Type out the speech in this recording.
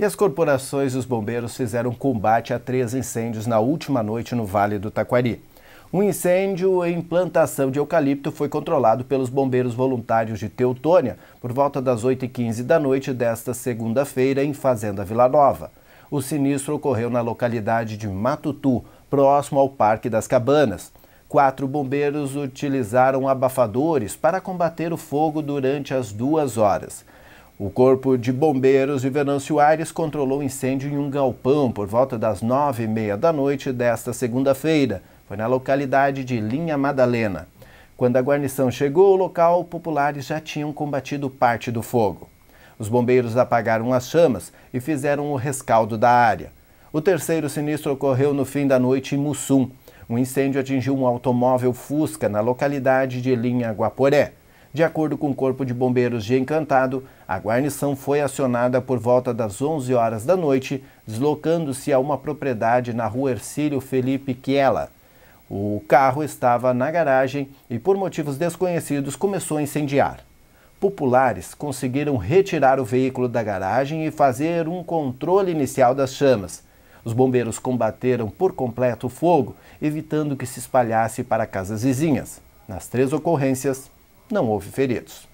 E as corporações e os bombeiros fizeram combate a três incêndios na última noite no Vale do Taquari. Um incêndio em plantação de eucalipto foi controlado pelos bombeiros voluntários de Teutônia por volta das 8h15 da noite desta segunda-feira em Fazenda Vila Nova. O sinistro ocorreu na localidade de Matutu, próximo ao Parque das Cabanas. Quatro bombeiros utilizaram abafadores para combater o fogo durante as duas horas. O Corpo de Bombeiros de Venâncio Aires controlou incêndio em um galpão por volta das nove e meia da noite desta segunda-feira. Foi na localidade de Linha Madalena. Quando a guarnição chegou ao local, populares já tinham combatido parte do fogo. Os bombeiros apagaram as chamas e fizeram o rescaldo da área. O terceiro sinistro ocorreu no fim da noite em Mussum. Um incêndio atingiu um automóvel Fusca na localidade de Linha Guaporé. De acordo com o Corpo de Bombeiros de Encantado, a guarnição foi acionada por volta das 11 horas da noite, deslocando-se a uma propriedade na rua Ercílio Felipe Chiela. O carro estava na garagem e, por motivos desconhecidos, começou a incendiar. Populares conseguiram retirar o veículo da garagem e fazer um controle inicial das chamas. Os bombeiros combateram por completo o fogo, evitando que se espalhasse para casas vizinhas. Nas três ocorrências, não houve feridos.